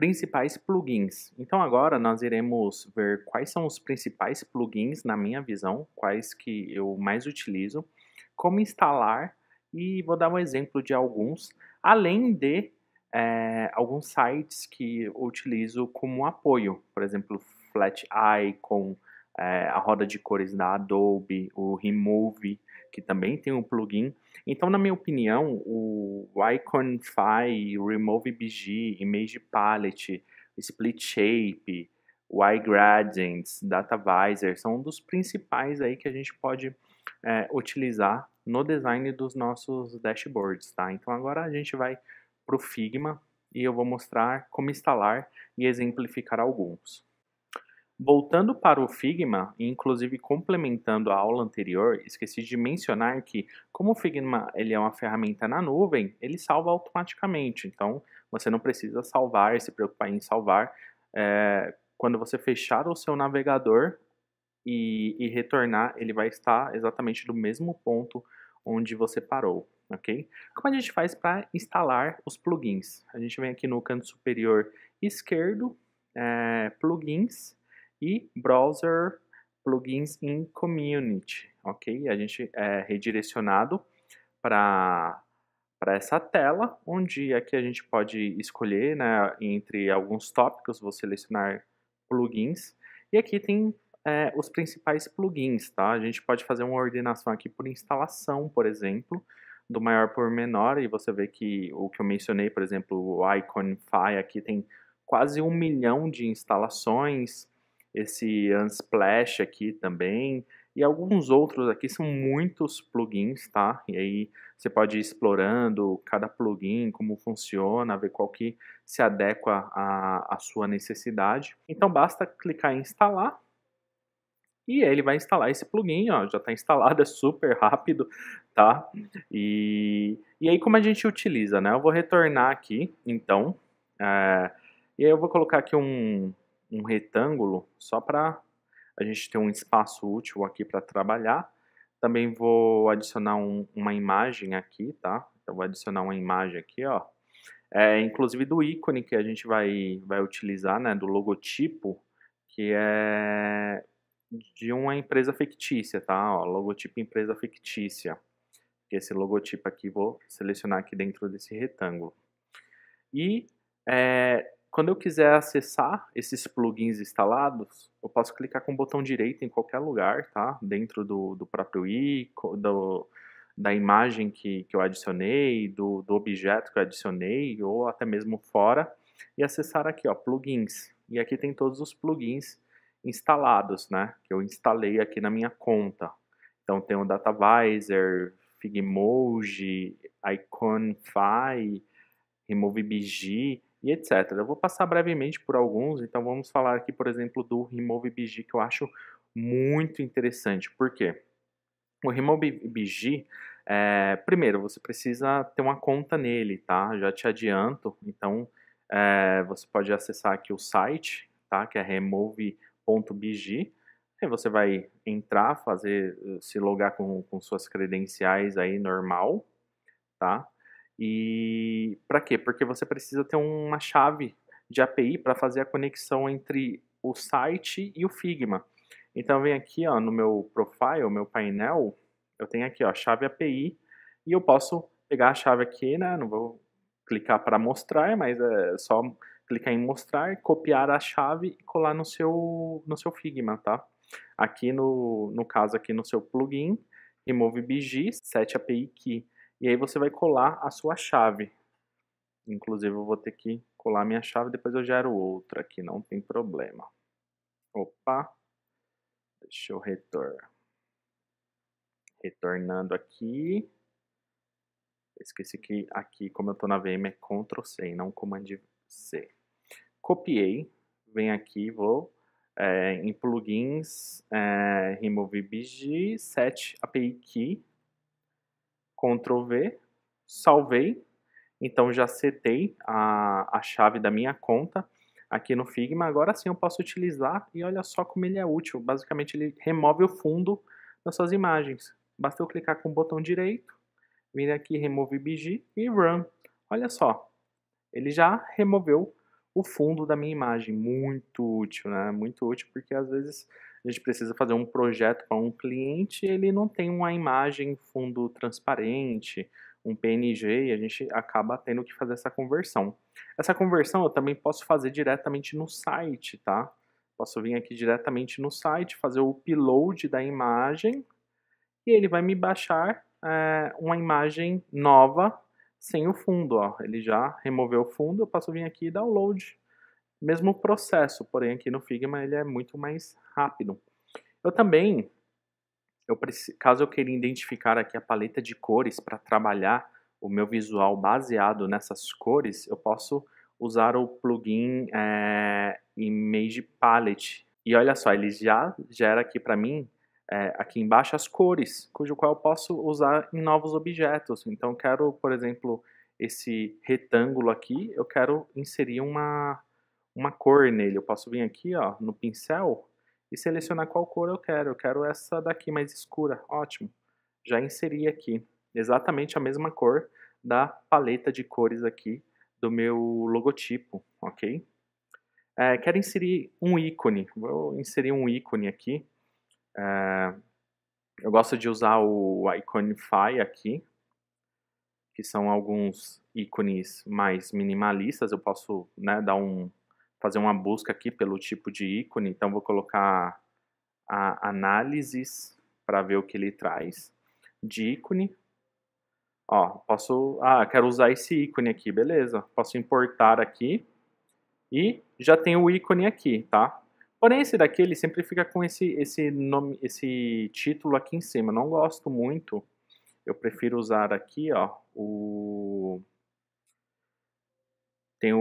principais plugins. Então agora nós iremos ver quais são os principais plugins na minha visão, quais que eu mais utilizo, como instalar e vou dar um exemplo de alguns, além de é, alguns sites que eu utilizo como apoio, por exemplo, Flat Icon, é, a roda de cores da Adobe, o Remove, que também tem um plugin. Então, na minha opinião, o Iconify, Remove BG, Image Palette, Split Shape, y Data DataVisor, são um dos principais aí que a gente pode é, utilizar no design dos nossos dashboards, tá? Então agora a gente vai para o Figma e eu vou mostrar como instalar e exemplificar alguns. Voltando para o Figma, e inclusive complementando a aula anterior, esqueci de mencionar que, como o Figma ele é uma ferramenta na nuvem, ele salva automaticamente. Então, você não precisa salvar, se preocupar em salvar. É, quando você fechar o seu navegador e, e retornar, ele vai estar exatamente no mesmo ponto onde você parou. ok? Como a gente faz para instalar os plugins? A gente vem aqui no canto superior esquerdo, é, plugins, e Browser Plugins in Community, ok? A gente é redirecionado para para essa tela, onde aqui é a gente pode escolher, né, entre alguns tópicos, vou selecionar plugins, e aqui tem é, os principais plugins, tá? A gente pode fazer uma ordenação aqui por instalação, por exemplo, do maior por menor, e você vê que o que eu mencionei, por exemplo, o Iconify aqui tem quase um milhão de instalações, esse Unsplash aqui também, e alguns outros aqui são muitos plugins, tá? E aí você pode ir explorando cada plugin, como funciona, ver qual que se adequa à, à sua necessidade. Então basta clicar em instalar e ele vai instalar esse plugin, ó, já está instalado, é super rápido, tá? E, e aí como a gente utiliza, né? Eu vou retornar aqui, então, é, e aí eu vou colocar aqui um, um retângulo só para a gente ter um espaço útil aqui para trabalhar. Também vou adicionar um, uma imagem aqui, tá? Então vou adicionar uma imagem aqui, ó. É, inclusive do ícone que a gente vai, vai utilizar, né? Do logotipo, que é de uma empresa fictícia, tá? Ó, logotipo empresa fictícia. Esse logotipo aqui vou selecionar aqui dentro desse retângulo. E é, quando eu quiser acessar esses plugins instalados, eu posso clicar com o botão direito em qualquer lugar, tá? Dentro do, do próprio i, do, da imagem que, que eu adicionei, do, do objeto que eu adicionei, ou até mesmo fora, e acessar aqui, ó, plugins. E aqui tem todos os plugins instalados, né? Que eu instalei aqui na minha conta. Então tem o Datavisor, Figmoji, Iconify, RemoveBG, e etc. Eu vou passar brevemente por alguns, então vamos falar aqui, por exemplo, do Remove BG, que eu acho muito interessante. Por quê? O Remove BG, é, primeiro, você precisa ter uma conta nele, tá? Já te adianto, então é, você pode acessar aqui o site, tá? Que é remove.bg, Aí você vai entrar, fazer, eh, se logar com, com suas credenciais aí normal, tá? E para quê? Porque você precisa ter uma chave de API para fazer a conexão entre o site e o Figma. Então vem aqui ó, no meu profile, meu painel, eu tenho aqui ó, chave API e eu posso pegar a chave aqui, né? Não vou clicar para mostrar, mas é só clicar em mostrar, copiar a chave e colar no seu, no seu Figma, tá? Aqui no, no caso aqui no seu plugin, remove BG, set API key. E aí você vai colar a sua chave. Inclusive eu vou ter que colar minha chave, depois eu gero outra aqui, não tem problema. Opa, deixa eu retornar. Retornando aqui. Esqueci que aqui, como eu estou na VM, é Ctrl C, não Command C. Copiei, venho aqui, vou é, em plugins, é, remove BG, set API key, Ctrl V, salvei, então já setei a, a chave da minha conta aqui no Figma, agora sim eu posso utilizar e olha só como ele é útil, basicamente ele remove o fundo das suas imagens. Basta eu clicar com o botão direito, vir aqui Remove BG e Run. Olha só, ele já removeu o fundo da minha imagem, muito útil, né? Muito útil porque às vezes a gente precisa fazer um projeto para um cliente, ele não tem uma imagem fundo transparente, um PNG, e a gente acaba tendo que fazer essa conversão. Essa conversão eu também posso fazer diretamente no site, tá? Posso vir aqui diretamente no site, fazer o upload da imagem, e ele vai me baixar é, uma imagem nova sem o fundo, ó. Ele já removeu o fundo, eu posso vir aqui e download. Mesmo processo, porém aqui no Figma ele é muito mais rápido. Eu também, eu preciso, caso eu queira identificar aqui a paleta de cores para trabalhar o meu visual baseado nessas cores, eu posso usar o plugin é, Image Palette. E olha só, ele já gera aqui para mim, é, aqui embaixo, as cores, cujo qual eu posso usar em novos objetos. Então, eu quero, por exemplo, esse retângulo aqui, eu quero inserir uma, uma cor nele. Eu posso vir aqui ó, no pincel e selecionar qual cor eu quero. Eu quero essa daqui mais escura. Ótimo. Já inseri aqui exatamente a mesma cor da paleta de cores aqui do meu logotipo, ok? É, quero inserir um ícone. Vou inserir um ícone aqui. É, eu gosto de usar o Iconify aqui, que são alguns ícones mais minimalistas. Eu posso né, dar um, fazer uma busca aqui pelo tipo de ícone, então vou colocar a análises para ver o que ele traz de ícone. Ó, posso, ah, quero usar esse ícone aqui, beleza? Posso importar aqui e já tem o ícone aqui, tá? Porém esse daqui ele sempre fica com esse esse nome, esse título aqui em cima. não gosto muito. Eu prefiro usar aqui, ó, o tem o,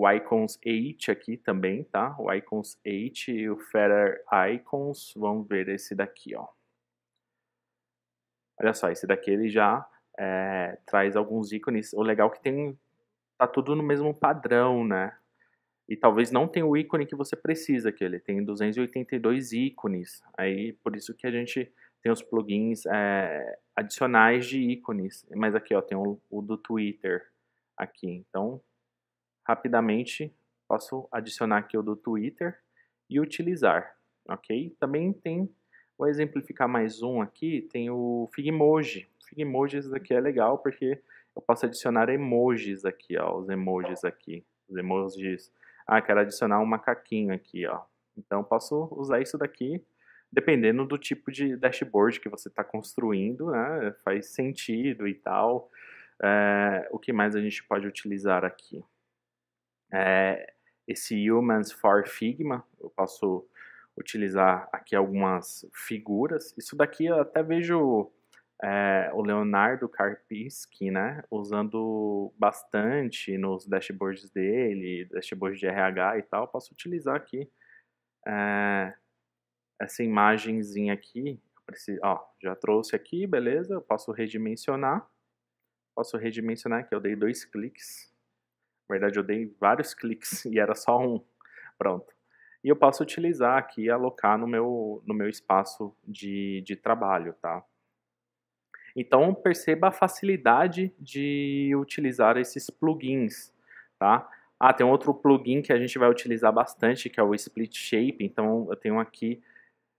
o Icons 8 aqui também, tá? O Icons 8 e o Feather Icons. Vamos ver esse daqui, ó. Olha só, esse daqui ele já é, traz alguns ícones. O legal é que tem tá tudo no mesmo padrão, né? E talvez não tenha o ícone que você precisa, que ele tem 282 ícones. Aí por isso que a gente tem os plugins é, adicionais de ícones. Mas aqui ó, tem o, o do Twitter aqui. Então rapidamente posso adicionar aqui o do Twitter e utilizar, ok? Também tem, vou exemplificar mais um aqui, tem o Figmoji. Figmoji, esse daqui é legal porque eu posso adicionar emojis aqui, ó, os emojis aqui, os emojis. Ah, quero adicionar um macaquinho aqui, ó. Então, posso usar isso daqui, dependendo do tipo de dashboard que você está construindo, né? Faz sentido e tal. É, o que mais a gente pode utilizar aqui? é, esse Humans for Figma. Eu posso utilizar aqui algumas figuras. Isso daqui eu até vejo é, o Leonardo Karpinski, né, usando bastante nos dashboards dele, dashboards de RH e tal. Eu posso utilizar aqui é, essa imagenzinha aqui. ó, já trouxe aqui, beleza? Eu posso redimensionar. Posso redimensionar aqui, eu dei dois cliques na verdade, eu dei vários cliques e era só um. Pronto. E eu posso utilizar aqui e alocar no meu, no meu espaço de, de trabalho, tá? Então, perceba a facilidade de utilizar esses plugins, tá? Ah, tem um outro plugin que a gente vai utilizar bastante, que é o Split Shape. Então, eu tenho aqui,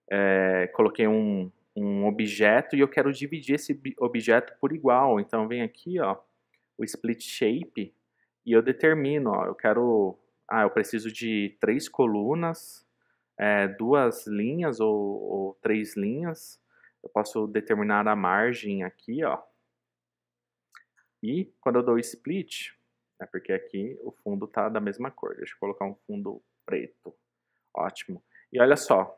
é, coloquei um, um objeto e eu quero dividir esse objeto por igual. Então, vem aqui, ó, o Split Shape, e eu determino, ó, eu quero, ah, eu preciso de três colunas, é, duas linhas ou, ou três linhas, eu posso determinar a margem aqui, ó, e quando eu dou split, é porque aqui o fundo está da mesma cor, deixa eu colocar um fundo preto, ótimo. E olha só,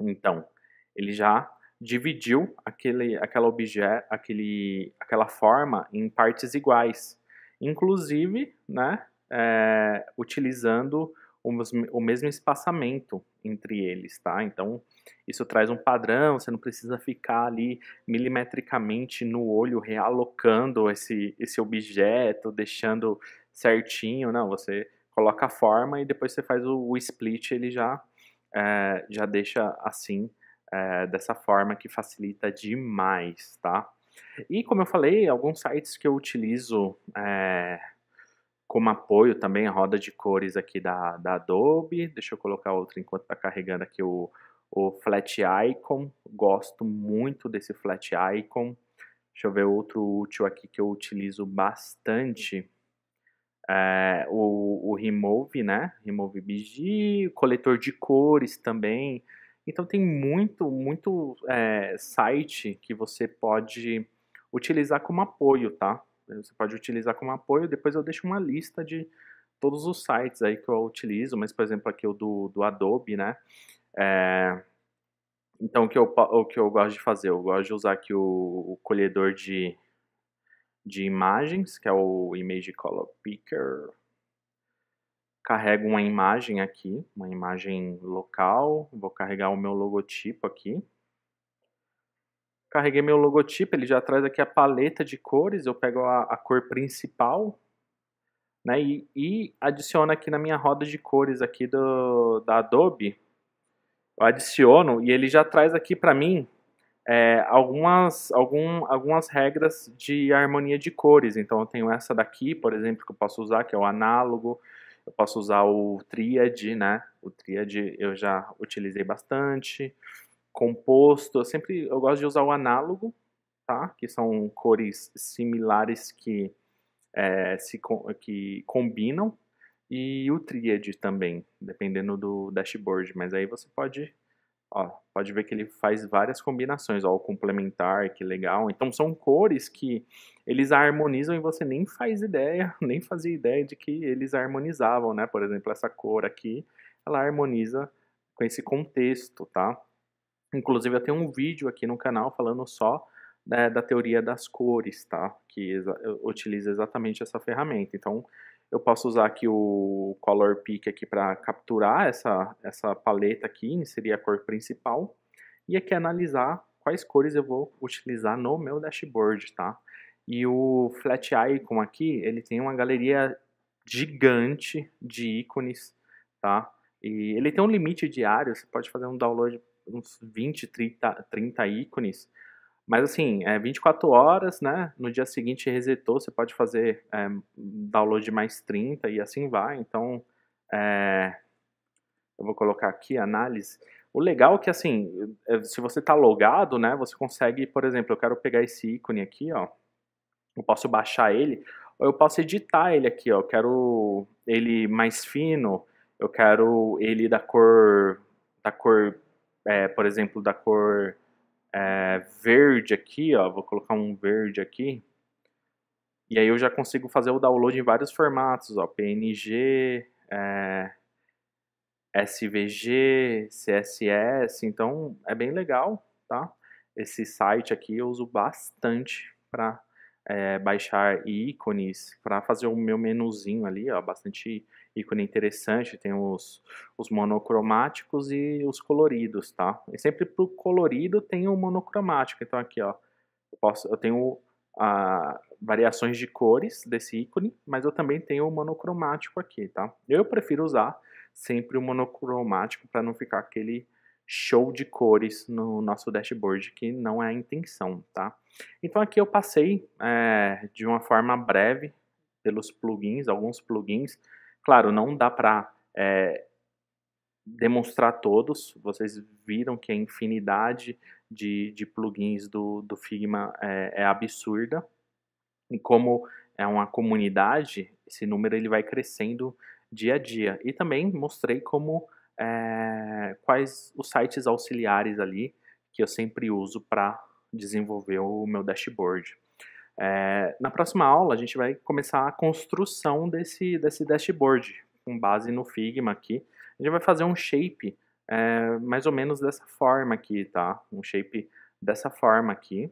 então, ele já dividiu aquele, aquela, objeto, aquele, aquela forma em partes iguais inclusive né, é, utilizando o, o mesmo espaçamento entre eles, tá? Então, isso traz um padrão, você não precisa ficar ali milimetricamente no olho realocando esse, esse objeto, deixando certinho, não, você coloca a forma e depois você faz o, o split, ele já, é, já deixa assim, é, dessa forma que facilita demais, tá? E como eu falei, alguns sites que eu utilizo é, como apoio também, a roda de cores aqui da, da Adobe. Deixa eu colocar outro enquanto está carregando aqui o, o Flat Icon. Gosto muito desse Flat Icon. Deixa eu ver outro útil aqui que eu utilizo bastante. É, o, o Remove, né? Remove BG, coletor de cores também. Então tem muito, muito é, site que você pode utilizar como apoio, tá? Você pode utilizar como apoio, depois eu deixo uma lista de todos os sites aí que eu utilizo, mas por exemplo aqui o do, do Adobe, né? É... Então o que, eu, o que eu gosto de fazer? Eu gosto de usar aqui o, o colhedor de, de imagens, que é o Image Color Picker. Carrego uma imagem aqui, uma imagem local, vou carregar o meu logotipo aqui, Carreguei meu logotipo, ele já traz aqui a paleta de cores, eu pego a, a cor principal, né, e, e adiciono aqui na minha roda de cores aqui do, da Adobe, eu adiciono e ele já traz aqui para mim é, algumas, algum, algumas regras de harmonia de cores. Então eu tenho essa daqui, por exemplo, que eu posso usar, que é o análogo, eu posso usar o tríade, né? O tríade eu já utilizei bastante composto, eu sempre eu gosto de usar o análogo, tá? Que são cores similares que é, se que combinam e o tríade também, dependendo do dashboard, mas aí você pode ó, pode ver que ele faz várias combinações, ó, o complementar, que legal. Então são cores que eles harmonizam e você nem faz ideia, nem fazia ideia de que eles harmonizavam, né? Por exemplo, essa cor aqui, ela harmoniza com esse contexto, tá? Inclusive, eu tenho um vídeo aqui no canal falando só né, da teoria das cores, tá? Que exa utiliza exatamente essa ferramenta. Então, eu posso usar aqui o Color Pick aqui para capturar essa, essa paleta aqui, inserir a cor principal. E aqui analisar quais cores eu vou utilizar no meu dashboard, tá? E o Flat Icon aqui, ele tem uma galeria gigante de ícones, tá? E ele tem um limite diário, você pode fazer um download uns 20, 30, 30 ícones. Mas assim, é 24 horas, né? No dia seguinte resetou, você pode fazer é, download de mais 30 e assim vai. Então, é, eu vou colocar aqui análise. O legal é que assim, é, se você está logado, né? Você consegue, por exemplo, eu quero pegar esse ícone aqui, ó. Eu posso baixar ele, ou eu posso editar ele aqui, ó. Eu quero ele mais fino, eu quero ele da cor da cor é, por exemplo, da cor é, verde aqui, ó, vou colocar um verde aqui, e aí eu já consigo fazer o download em vários formatos, ó, PNG, é, SVG, CSS, então é bem legal, tá? Esse site aqui eu uso bastante para é, baixar ícones, para fazer o meu menuzinho ali, ó, bastante ícone interessante, tem os, os monocromáticos e os coloridos, tá? E sempre pro colorido tem o um monocromático, então aqui, ó, eu, posso, eu tenho a, ah, variações de cores desse ícone, mas eu também tenho o monocromático aqui, tá? Eu prefiro usar sempre o monocromático para não ficar aquele show de cores no nosso dashboard, que não é a intenção, tá? Então aqui eu passei é, de uma forma breve pelos plugins, alguns plugins Claro, não dá para é, demonstrar todos, vocês viram que a infinidade de, de plugins do, do Figma é, é absurda, e como é uma comunidade, esse número ele vai crescendo dia a dia. E também mostrei como é, quais os sites auxiliares ali que eu sempre uso para desenvolver o meu dashboard. É, na próxima aula, a gente vai começar a construção desse, desse dashboard, com base no Figma aqui. A gente vai fazer um shape é, mais ou menos dessa forma aqui, tá? Um shape dessa forma aqui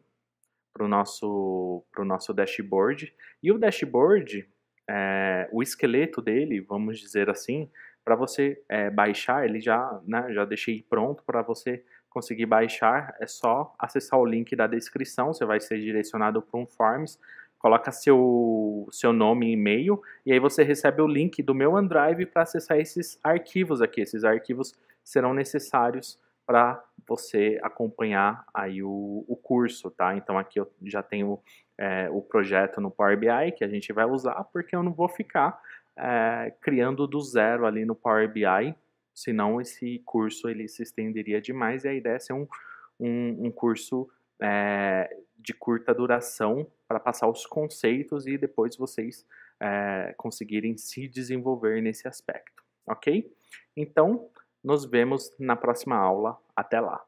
para o nosso, nosso dashboard. E o dashboard, é, o esqueleto dele, vamos dizer assim, para você é, baixar, ele já, né, já deixei pronto para você conseguir baixar, é só acessar o link da descrição, você vai ser direcionado para um Forms, coloca seu, seu nome e e-mail, e aí você recebe o link do meu OneDrive para acessar esses arquivos aqui. Esses arquivos serão necessários para você acompanhar aí o, o curso, tá? Então aqui eu já tenho é, o projeto no Power BI que a gente vai usar, porque eu não vou ficar é, criando do zero ali no Power BI senão esse curso ele se estenderia demais e a ideia é ser um, um, um curso é, de curta duração para passar os conceitos e depois vocês é, conseguirem se desenvolver nesse aspecto, ok? Então, nos vemos na próxima aula. Até lá!